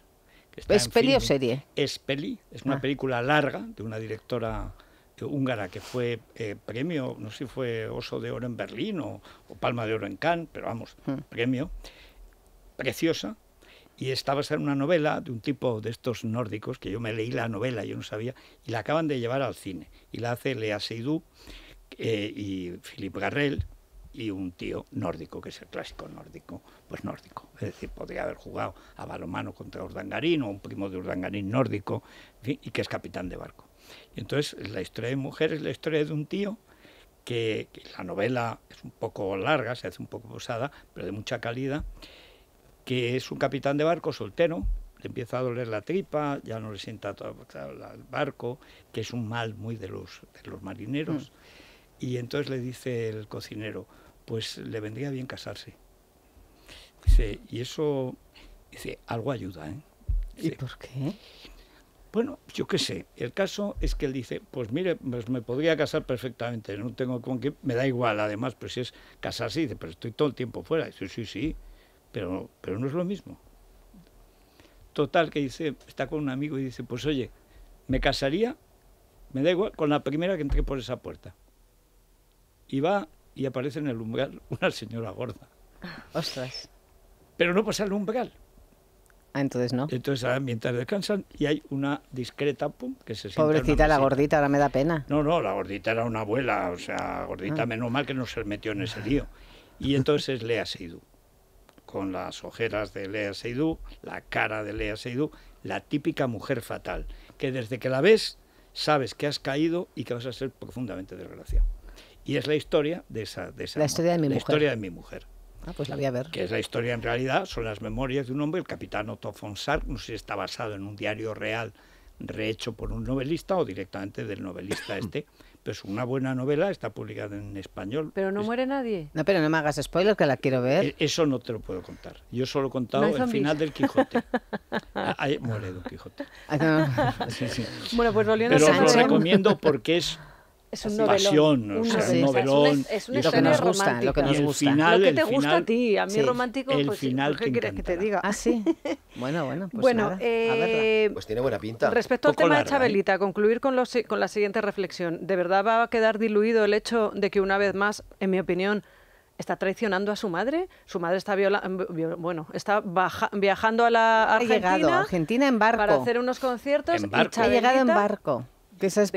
¿Es peli o serie? Es peli, es una ah. película larga de una directora eh, húngara que fue eh, premio, no sé si fue Oso de Oro en Berlín o, Palma de Oro en Cannes, pero vamos, hmm. premio. Preciosa. Y estaba ser una novela de un tipo de estos nórdicos, que yo me leí la novela, yo no sabía, y la acaban de llevar al cine. Y la hace Lea Seydoux eh, y Philippe Garrel, y un tío nórdico, que es el clásico nórdico, pues nórdico. Es decir, podría haber jugado a balomano contra Urdangarín o un primo de Urdangarín nórdico, y que es capitán de barco. Y entonces la historia de mujer es la historia de un tío que, la novela es un poco larga, se hace un poco posada, pero de mucha calidad, que es un capitán de barco soltero, le empieza a doler la tripa, ya no le sienta todo el barco, que es un mal muy de los, de los marineros. Mm. Y entonces le dice el cocinero, pues le vendría bien casarse. Dice, y eso, dice, algo ayuda, ¿eh? ¿Y por qué? Bueno, yo qué sé. El caso es que él dice, pues mire, pues me podría casar perfectamente, no tengo con qué, me da igual, además, pero pues si es casarse, dice, pero estoy todo el tiempo fuera. Dice, sí, sí, pero, pero no es lo mismo. Total, que dice, está con un amigo y dice, pues oye, me casaría, me da igual, con la primera que entré por esa puerta. Y va y aparece en el umbral una señora gorda. Ostras. Pero no pasa el umbral. Ah, entonces no. Entonces mientras descansan y hay una discreta pum que se Pobrecita la gordita, ahora me da pena. No, no, la gordita era una abuela, o sea, gordita ah. menos mal que no se metió en ese lío. Y entonces Lea sido con las ojeras de Lea Seydoux, la cara de Lea Seydoux, la típica mujer fatal, que desde que la ves sabes que has caído y que vas a ser profundamente desgraciado. Y es la historia de esa, de la historia de mi mujer. Ah, pues la voy a ver. Que es la historia en realidad, son las memorias de un hombre, el capitán Otto von Sark, no sé si está basado en un diario real rehecho por un novelista o directamente del novelista este. pero es una buena novela, está publicada en español. Pero no muere nadie. No, pero no me hagas spoiler, que la quiero ver. E, eso no te lo puedo contar. Yo solo he contado el final del Quijote. Ah, muere Don Quijote. Ah, sí, sí. Bueno, pues volviendo pero os lo recomiendo porque es es un novelón. Un, novelón. Es Lo que nos gusta. lo que te gusta a ti, a mí romántico, el pues, final ¿qué quieres que te diga? Ah, sí. Bueno, bueno, pues bueno, eh, pues tiene buena pinta. Respecto al tema de ¿eh? Chabelita, concluir con, los, con la siguiente reflexión. ¿De verdad va a quedar diluido el hecho de que una vez más, en mi opinión, está traicionando a su madre. Su madre está eh, bueno, está viajando a la Argentina. Argentina en barco. Para hacer unos conciertos. Y ha llegado en barco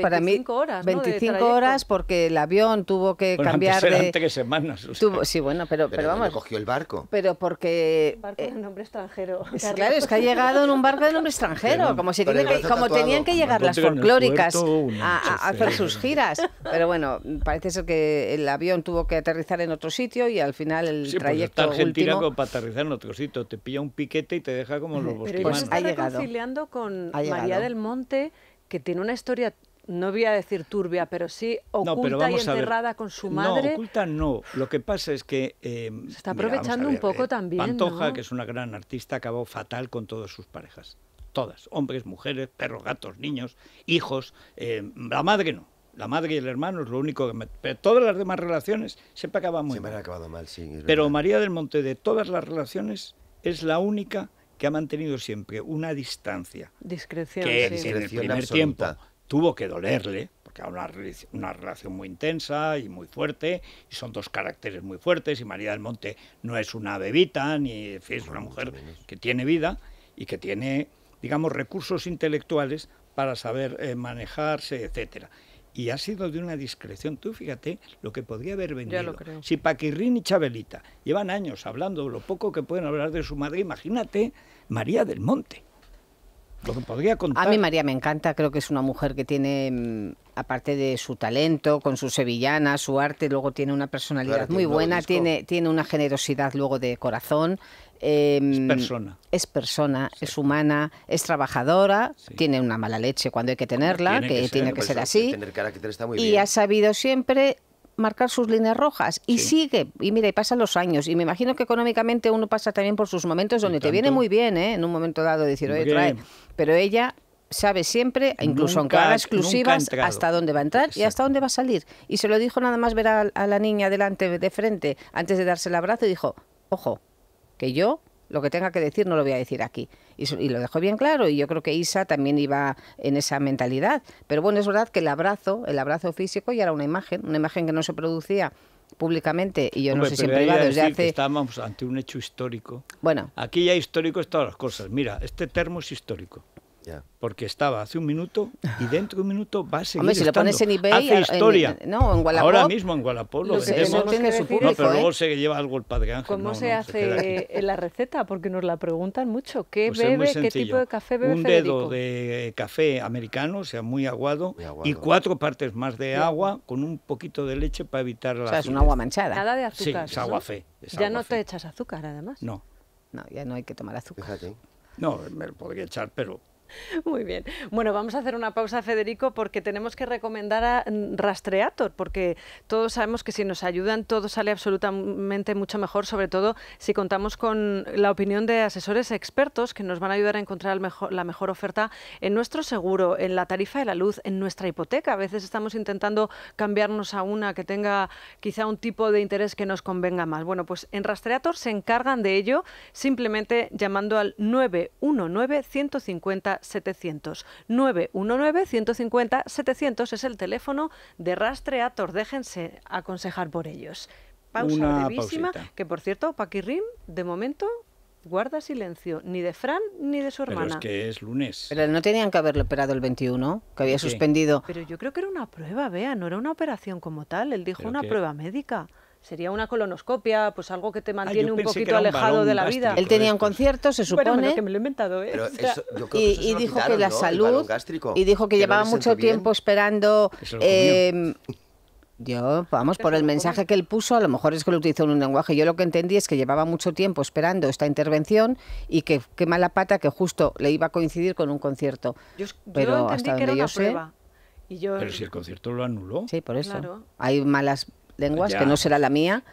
para mí 25 horas, ¿no? 25 horas porque el avión tuvo que cambiar antes de semanas. sí, bueno, pero, pero, pero vamos. cogió el barco. Pero porque eh, un barco de nombre extranjero. claro, es que ha llegado en un barco de nombre extranjero, como si como tenían que llegar las folclóricas a, hacer sus giras. Pero bueno, parece ser que el avión tuvo que aterrizar en otro sitio y al final el sí, pues trayecto pues último para aterrizar en otro sitio, te pilla un piquete y te deja como los Pero ha llegado. conciliando con María del Monte que tiene una historia no voy a decir turbia, pero sí oculta y enterrada con su madre. No, oculta no. Lo que pasa es que... Eh, Se está aprovechando un poco eh, también. Pantoja, que es una gran artista, acabó fatal con todas sus parejas. Todas. Hombres, mujeres, perros, gatos, niños, hijos. Eh, la madre no. La madre y el hermano es lo único que... Me... Pero todas las demás relaciones siempre acaban muy mal. Siempre han acabado mal, sí. Pero María del Monte, de todas las relaciones, es la única que ha mantenido siempre una distancia. Discreción. Que en el primer tiempo tuvo que dolerle, porque era una, relación muy intensa y muy fuerte, y son dos caracteres muy fuertes, y María del Monte no es una bebita, ni es una mujer que tiene vida y que tiene, digamos, recursos intelectuales para saber eh, manejarse, etcétera y ha sido de una discreción. Tú fíjate lo que podría haber vendido. Si Paquirrín y Chabelita llevan años hablando lo poco que pueden hablar de su madre, imagínate María del Monte. Lo que podría contar. A mí María me encanta, creo que es una mujer que tiene, mm, aparte de su talento, con su sevillana, su arte, luego tiene una personalidad muy buena, tiene, tiene una generosidad luego de corazón Em, es persona. Es persona, es humana, es trabajadora, tiene una mala leche cuando hay que tenerla, que, tiene que ser, pues, así. y ha sabido siempre marcar sus líneas rojas y sigue y mira y pasan los años y me imagino que económicamente uno pasa también por sus momentos donde te viene muy bien ¿eh? en un momento dado decir oye trae pero ella sabe siempre incluso aunque haga exclusivas hasta dónde va a entrar y hasta dónde va a salir y se lo dijo nada más ver a, a la niña delante de frente antes de darse el abrazo y dijo ojo que yo lo que tenga que decir no lo voy a decir aquí. Y, lo dejó bien claro y yo creo que Isa también iba en esa mentalidad. Pero bueno, es verdad que el abrazo, el abrazo físico ya era una imagen, una imagen que no se producía públicamente y yo no sé si en privado desde hace... Estábamos ante un hecho histórico. Bueno. Aquí ya histórico están todas las cosas. Mira, este termo es histórico. Porque estaba hace un minuto y dentro de un minuto va a seguir Hombre, si estando. pones en Hace historia. Ahora mismo en Wallapop pero luego se lleva algo el padre Ángel. ¿Cómo se hace la receta? Porque nos la preguntan mucho. ¿Qué pues bebe? ¿Qué tipo de café bebe Un dedo de café americano, o sea, muy aguado, y cuatro partes más de agua con un poquito de leche para evitar la... O sea, es un agua manchada. Nada de azúcar. es agua fe. ya no te echas azúcar, además. No. No, ya no hay que tomar azúcar. No, me lo podría echar, pero Muy bien. Bueno, vamos a hacer una pausa, Federico, porque tenemos que recomendar a mm, Rastreator, porque todos sabemos que si nos ayudan todo sale absolutamente mucho mejor, sobre todo si contamos con la opinión de asesores expertos que nos van a ayudar a encontrar la mejor oferta en nuestro seguro, en la tarifa de la luz, en nuestra hipoteca. A veces estamos intentando cambiarnos a una que tenga quizá un tipo de interés que nos convenga más. Bueno, pues en Rastreator se encargan de ello simplemente llamando al 919 150 700. 919 150 700 es el teléfono de Rastreator. Déjense aconsejar por ellos. Pausa brevísima, que por cierto, Paquirrim, de momento, guarda silencio, ni de Fran ni de su hermana. Pero es que es lunes. Pero no tenían que haberlo operado el 21, que había suspendido. Pero yo creo que era una prueba, vea, no era una operación como tal. Él dijo una prueba médica sería una colonoscopia, pues algo que te ah, mantiene un poquito alejado de la vida. Él tenía un concierto, se supone. que me lo inventado, ¿eh? y, dijo que la salud y dijo que, llevaba mucho tiempo esperando. Eh, yo, vamos, por el mensaje que él puso, a lo mejor es que lo utilizó en un lenguaje. Yo lo que entendí es que llevaba mucho tiempo esperando esta intervención y que qué mala pata que justo le iba a coincidir con un concierto. Yo, Pero que hasta donde prueba. Pero si el concierto lo anuló. Sí, por eso. Hay malas lenguas, ¿eh? que no será la mía,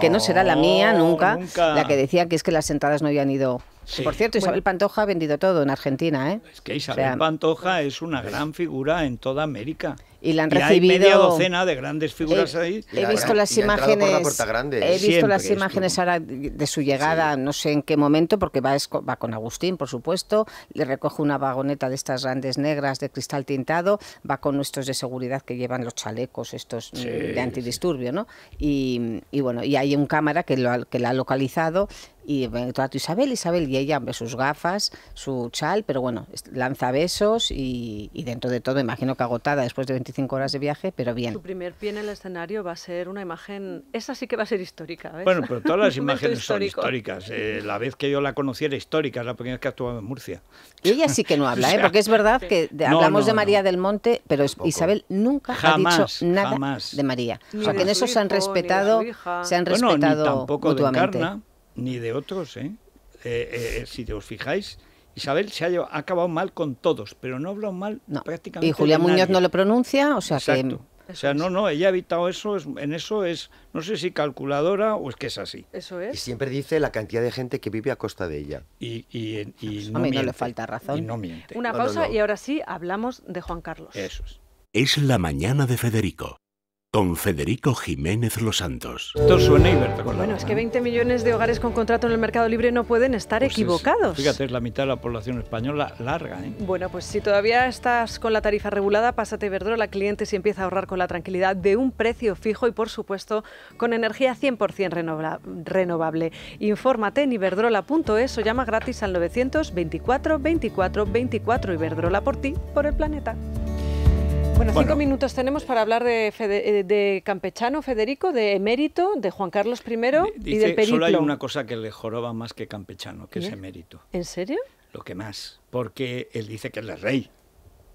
que no será la mía nunca, la que decía que es que las entradas no habían ido. Por cierto, Isabel Pantoja ha vendido todo en Argentina. ¿eh? Es que Isabel Pantoja es una gran figura en toda América y la han recibido. Hay media docena de grandes figuras eh, ahí. He visto las imágenes. He visto las imágenes ahora de su llegada, no sé en qué momento, porque va, va con Agustín, por supuesto. Le recoge una vagoneta de estas grandes negras de cristal tintado, va con nuestros de seguridad que llevan los chalecos estos mm, de antidisturbio, ¿no? Y, y, bueno, y hay un cámara que, lo, que la ha localizado y el eh, trato Isabel, Isabel, y ella, hombre, sus gafas, su chal, pero bueno, lanza besos y, dentro de todo, imagino que agotada después de 25 horas de viaje, pero bien. Su primer pie en el escenario va a ser una imagen, esa sí que va a ser histórica. Bueno, pero todas las imágenes son históricas. Eh, la vez que yo la conocí era histórica, la primera vez que actuaba en Murcia. Y ella sí que no habla, ¿eh? porque es verdad que hablamos de María del Monte, pero Isabel nunca jamás, ha dicho nada de María. o sea, que en eso se han respetado, se han respetado mutuamente ni de otros. ¿eh? eh, eh, eh si os fijáis, Isabel se ha, acabado mal con todos, pero no ha hablado mal no. prácticamente. Y Julián Muñoz no lo pronuncia, o sea que. o sea, no, no, ella ha evitado eso, en eso es, no sé si calculadora o es que es así. Eso es. Y siempre dice la cantidad de gente que vive a costa de ella. Y, y, y pues no, a mí no le falta razón. Y no miente. Una pausa y ahora sí hablamos de Juan Carlos. Eso es. Es la mañana de Federico con Federico Jiménez Los Santos. Esto suena Bueno, es que 20 millones de hogares con contrato en el mercado libre no pueden estar pues equivocados. fíjate, es la mitad de la población española larga. ¿eh? Bueno, pues si todavía estás con la tarifa regulada, pásate Iberdrola cliente y empieza a ahorrar con la tranquilidad de un precio fijo y, por supuesto, con energía 100% renovable. Infórmate en iberdrola.es o llama gratis al 924 24 24 Iberdrola por ti, por el planeta. Bueno, cinco minutos tenemos para hablar eh, de, Campechano, Federico, de Emérito, de Juan Carlos I y de periplo. Solo hay una cosa que le joroba más que Campechano, que es Emérito. ¿En serio? Lo que más, porque él dice que él es rey,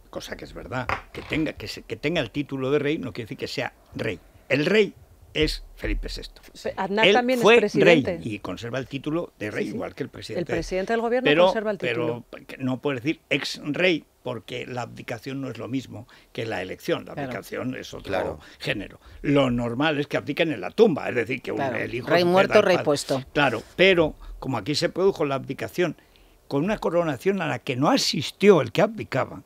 cosa que es verdad. Que tenga, que, que tenga el título de rey no quiere decir que sea rey. El rey es Felipe VI. también es presidente. Rey y conserva el título de rey, igual que el presidente. El presidente del gobierno pero, conserva el título. Pero no puede decir ex rey, porque la abdicación no es lo mismo que la elección. La abdicación es otro género. Lo normal es que abdiquen en la tumba, es decir, que un, Rey muerto, rey puesto. Claro, pero como aquí se produjo la abdicación con una coronación a la que no asistió el que abdicaba,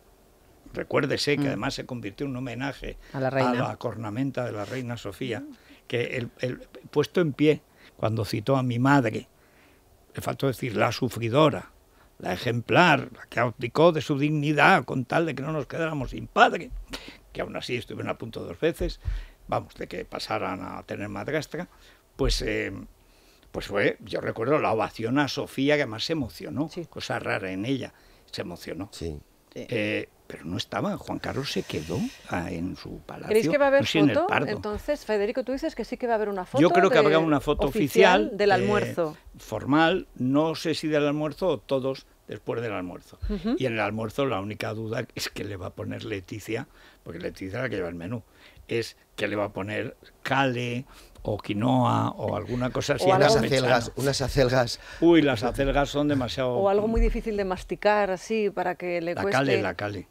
recuérdese que mm. además se convirtió en un homenaje a la, reina. cornamenta de la reina Sofía. Mm que el, puesto en pie, cuando citó a mi madre, le faltó decir la sufridora, la ejemplar, la que abdicó de su dignidad con tal de que no nos quedáramos sin padre, que aún así estuvieron a punto dos veces, vamos, de que pasaran a tener madrastra, pues, eh, pues fue, yo recuerdo la ovación a Sofía que más se emocionó, cosa rara en ella, se emocionó. Sí. Eh, pero no estaba. Juan Carlos se quedó ah, en su palacio. ¿Creéis que va a haber foto? Entonces, Federico, tú dices que sí que va a haber una foto. Yo creo que habrá una foto oficial, del eh, almuerzo. formal, no sé si del almuerzo o todos después del almuerzo. Y en el almuerzo la única duda es que le va a poner Leticia, porque Leticia es la que lleva el menú, es que le va a poner Cale, o quinoa o alguna cosa así. O unas acelgas, Uy, las acelgas son demasiado... O algo muy difícil de masticar, así, para que le la Cale, la cale,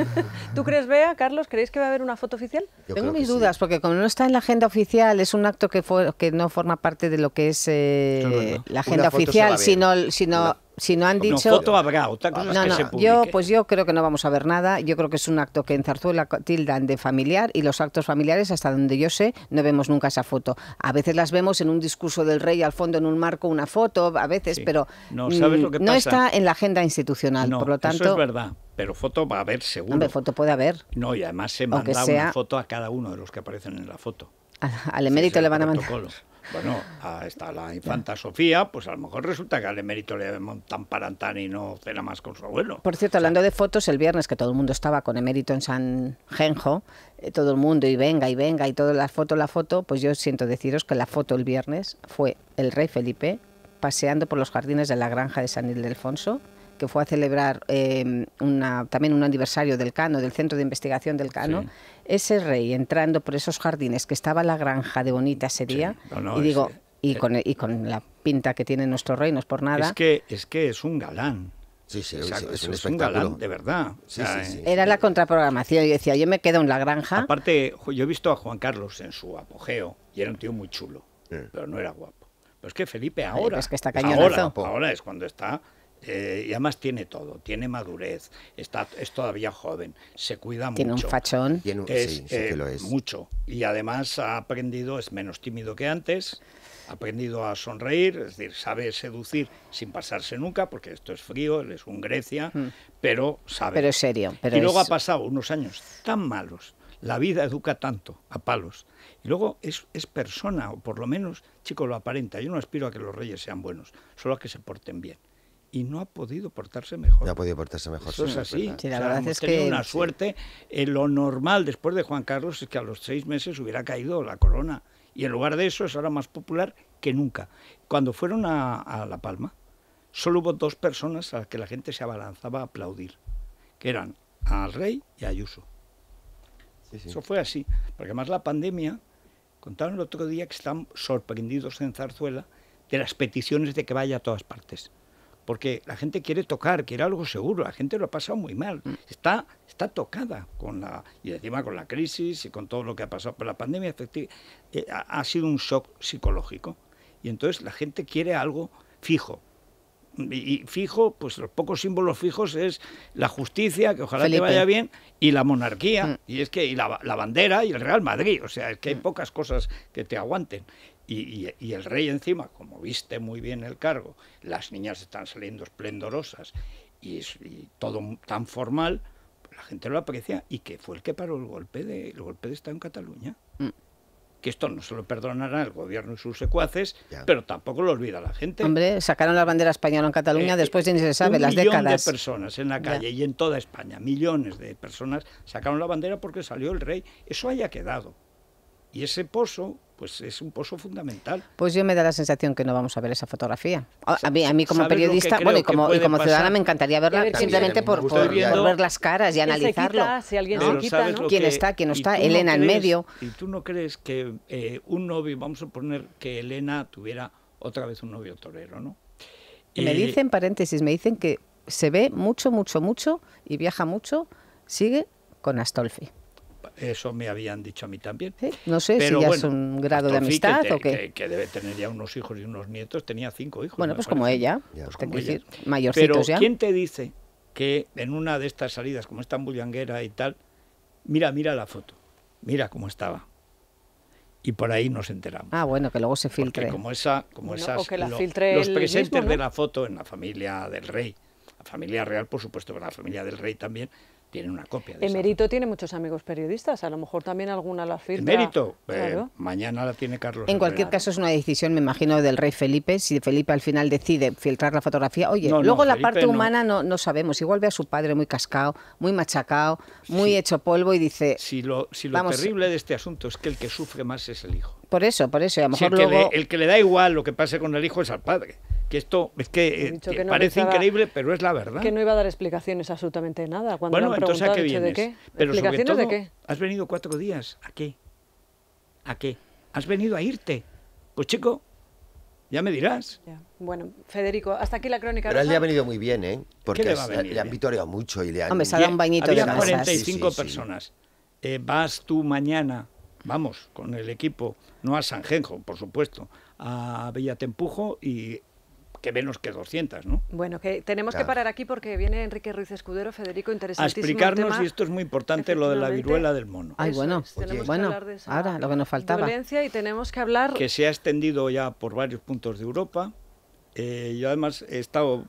¿Tú crees, Bea, Carlos, creéis que va a haber una foto oficial? Tengo mis dudas, porque como no está en la agenda oficial, es un acto que, fue, que no forma parte de lo que es eh, la agenda oficial, sino si no han foto habrá, no, no, yo, pues yo creo que no vamos a ver nada. Yo creo que es un acto que en Zarzuela tildan de familiar y los actos familiares, hasta donde yo sé, no vemos nunca esa foto. A veces las vemos en un discurso del rey al fondo, en un marco, una foto, a veces, pero no, mm, está en la agenda institucional. por lo tanto, eso es verdad. Pero foto va a haber, seguro. foto puede haber. No, y además se manda una foto a cada uno de los que aparecen en la foto. Al emérito le van a mandar. Bueno, está la infanta Sofía, pues a lo mejor resulta que al emérito le montan parantán y no cena más con su abuelo. Por cierto, hablando de fotos, el viernes que todo el mundo estaba con emérito en San Genjo, eh, todo el mundo y venga y venga y toda la foto, la foto, pues yo siento deciros que la foto el viernes fue el rey Felipe paseando por los jardines de la granja de San Ildefonso que fue a celebrar em, también un aniversario del Cano, del Centro de Investigación del Cano, ese rey entrando por esos jardines que estaba la granja de Bonita ese día, y digo, eh, y, con, la pinta que tiene nuestro rey, no es por nada. Es que es, un galán. Sí, sí, es, un, galán, de verdad. era la contraprogramación. y decía, yo me quedo en la granja. Aparte, yo he visto a Juan Carlos en su apogeo y era un tío muy chulo, pero no era guapo. Pero es que Felipe ahora. Es pues que está ahora, ahora, es cuando está eh, y además tiene todo, tiene madurez, está, es todavía joven, se cuida mucho. Tiene un fachón. Eh, lo es. Mucho. Y además ha aprendido, es menos tímido que antes, ha aprendido a sonreír, es decir, sabe seducir sin pasarse nunca, porque esto es frío, él es un Grecia, hmm. pero sabe. Pero es serio. Pero y luego ha pasado unos años tan malos, la vida educa tanto, a palos. Y luego es, es, persona, o por lo menos, chico, lo aparenta. Yo no aspiro a que los reyes sean buenos, solo a que se porten bien y no ha podido portarse mejor. No ha podido portarse mejor. Eso es así. la verdad es que una suerte. Eh, lo normal después de Juan Carlos es que a los seis meses hubiera caído la corona. Y en lugar de eso es ahora más popular que nunca. Cuando fueron a, La Palma, solo hubo dos personas a las que la gente se abalanzaba a aplaudir, que eran al rey y a Ayuso. Eso fue así. Porque además la pandemia, contaron el otro día que están sorprendidos en Zarzuela de las peticiones de que vaya a todas partes porque la gente quiere tocar, quiere algo seguro, la gente lo ha pasado muy mal, mm. está, está tocada con la, y encima con la crisis y con todo lo que ha pasado, por la pandemia eh, ha sido un shock psicológico y entonces la gente quiere algo fijo, y fijo, pues los pocos símbolos fijos es la justicia, que ojalá te vaya bien, y la monarquía, mm. y es que y la, bandera y el Real Madrid, o sea, es que hay mm. pocas cosas que te aguanten. Y, el rey encima, como viste muy bien el cargo, las niñas están saliendo esplendorosas y, todo tan formal, la gente lo aprecia y que fue el que paró el golpe de, el golpe de Estado en Cataluña. Mm. Que esto no se lo perdonará el gobierno y sus secuaces, pero tampoco lo olvida la gente. Hombre, sacaron la bandera española en Cataluña eh, después eh, de ni se sabe, las décadas. décadas. de personas en la calle y en toda España, millones de personas sacaron la bandera porque salió el rey. Eso haya quedado. Y ese pozo pues es un pozo fundamental. Pues yo me da la sensación que no vamos a ver esa fotografía. A mí, a mí como periodista, bueno, y como, ciudadana me encantaría verla simplemente por, ver las caras y analizarlo. si alguien ¿Quién está? ¿Quién no está? Elena en medio. ¿Y tú no crees que eh, un novio, vamos a poner que Elena tuviera otra vez un novio torero, no? me dicen, paréntesis, me dicen que se ve mucho, mucho, mucho y viaja mucho, sigue con Astolfi. Eso me habían dicho a mí también. No sé si ya es un grado de amistad o qué. Que, debe tener ya unos hijos y unos nietos, tenía cinco hijos. Bueno, pues como ella, Tengo pues decir, ella. mayorcitos Pero, ¿quién te dice que en una de estas salidas, como esta bullanguera y tal, mira, mira la foto, mira cómo estaba? y por ahí nos enteramos. Ah, bueno, que luego se filtre. como esa, como esas, los presentes de la foto en la familia del rey, la familia real, por supuesto, pero la familia del rey también, tienen una copia. De tiene muchos amigos periodistas, a lo mejor también alguna la firma. ¿Emerito? Eh, mañana la tiene Carlos. En cualquier caso es una decisión, me imagino, del rey Felipe. Si Felipe al final decide filtrar la fotografía, oye, luego la parte humana no. no. sabemos. Igual ve a su padre muy cascado, muy machacado, muy hecho polvo y dice... Si lo, si lo terrible de este asunto es que el que sufre más es el hijo. Por eso, por eso. a lo el, luego... que le, el que le da igual lo que pase con el hijo es al padre que esto es que, eh, parece increíble, pero es la verdad. Que no iba a dar explicaciones absolutamente de nada. Cuando bueno, entonces ¿a qué vienes? qué? Pero de qué? Has venido cuatro días. ¿A qué? ¿A qué? Has venido a irte. Pues chico, ya me dirás. Bueno, Federico, hasta aquí la crónica. Pero él le ha venido muy bien, ¿eh? Porque le, han vitoreado mucho y le han... dado un bañito Había 45 personas. Eh, vas tú mañana vamos con el equipo, no a Sanjenjo, por supuesto, a Bellatempujo y que menos que 200, ¿no? Bueno, que tenemos que parar aquí porque viene Enrique Ruiz Escudero, Federico, interesante. A explicarnos, y esto es muy importante, lo de la viruela del mono. Ay, bueno, tenemos hablar de ahora lo que nos faltaba. y tenemos que hablar... Que se ha extendido ya por varios puntos de Europa. Eh, yo además he estado...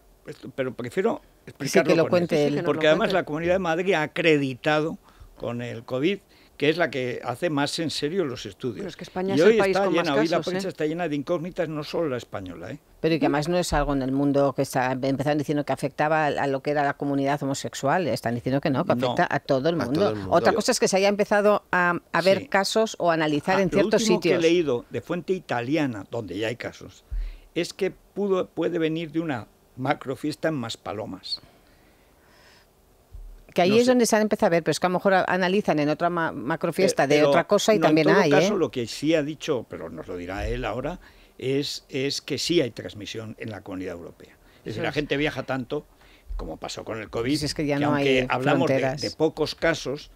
Pero prefiero explicarlo que lo cuente Porque además la Comunidad de Madrid ha acreditado con el COVID que es la que hace más en serio los estudios. que España y hoy está llena, la ¿eh? prensa está llena de incógnitas, no solo la española. ¿eh? Pero y que además no es algo en el mundo que está, empezaron diciendo que afectaba a lo que era la comunidad homosexual, están diciendo que no, que afecta a, todo el mundo. Otra cosa es que se haya empezado a, ver casos o a analizar ah, en ciertos sitios. Lo que he leído de fuente italiana, donde ya hay casos, es que pudo, puede venir de una macrofiesta en Maspalomas que ahí es donde se han empezado a ver, pero es que a lo mejor analizan en otra macrofiesta eh, de otra cosa y también hay. en todo ¿eh? caso, lo que sí ha dicho, pero nos lo dirá él ahora, es, es que sí hay transmisión en la comunidad europea. Es decir, la gente viaja tanto, como pasó con el COVID, pues es que, aunque hablamos de, pocos casos,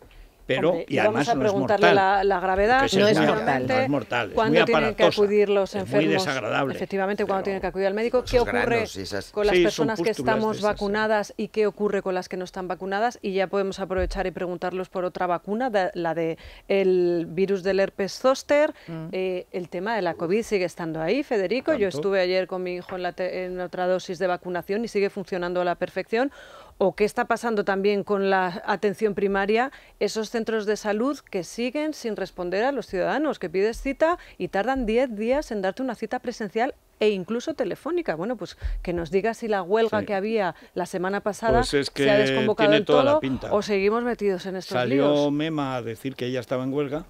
pero, y vamos a preguntarle la, gravedad. No es, mortal. es mortal. ¿Cuándo tienen que acudir los enfermos? muy desagradable. Efectivamente, cuando tienen que acudir al médico. ¿Qué ocurre con las personas que estamos vacunadas y qué ocurre con las que no están vacunadas? Y ya podemos aprovechar y preguntarlos por otra vacuna, la de el virus del herpes zoster. Mm. Eh, el tema de la COVID sigue estando ahí, Federico. Yo estuve ayer con mi hijo en otra dosis de vacunación y sigue funcionando a la perfección o qué está pasando también con la atención primaria, esos centros de salud que siguen sin responder a los ciudadanos, que pides cita y tardan 10 días en darte una cita presencial e incluso telefónica. Bueno, pues que nos diga si la huelga que había la semana pues pasada se ha desconvocado todo la pinta. o seguimos metidos en estos líos. Salió Mema a decir que ella estaba en huelga.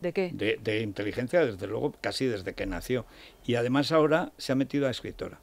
¿De qué? de inteligencia, desde luego, casi desde que nació. Y además ahora se ha metido a escritora.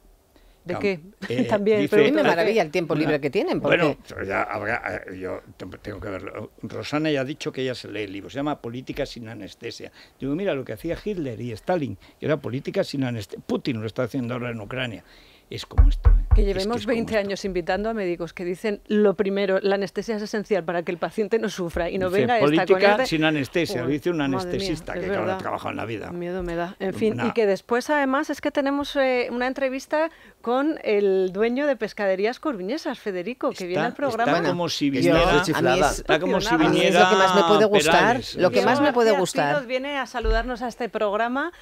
¿De qué? Eh, eh, También. pero a mí me este, maravilla el tiempo libre que tienen. Bueno, eh, yo tengo que verlo. Rosana ya ha dicho que ella se lee el libro, se llama Política sin anestesia. Digo, mira lo que hacía Hitler y Stalin, que era política sin anestesia. Putin lo está haciendo ahora en Ucrania es como esto. ¿eh? Que llevemos 20 años invitando a médicos que dicen lo primero, la anestesia es esencial para que el paciente no sufra y no venga política esta política sin anestesia, dice un anestesista que ahora ha en la vida. Miedo me da. En fin, y que después además es que tenemos eh, una entrevista con el dueño de Pescaderías Corviñesas, Federico, que viene al programa. Está como si viniera, está como si viniera es lo que más me puede gustar, lo que más me puede gustar. Viene a saludarnos a este programa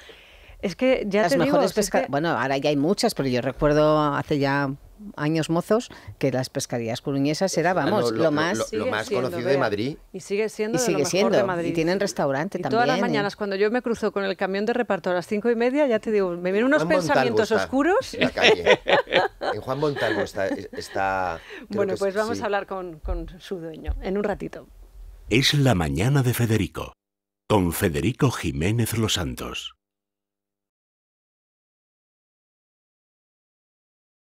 es que ya te digo, Bueno, ahora ya hay muchas, pero yo recuerdo hace ya años mozos que las pescarías coruñesas era, vamos, lo, más, lo, más conocido de Madrid. Y sigue siendo y sigue de lo mejor siendo. de Madrid. Y tienen restaurante y Todas las mañanas, cuando yo me cruzo con el camión de reparto a las cinco y media, ya te digo, me vienen unos pensamientos oscuros. En Juan Montalvo está... está bueno, pues vamos a hablar con, con su dueño en un ratito. Es la mañana de Federico, con Federico Jiménez Los Santos.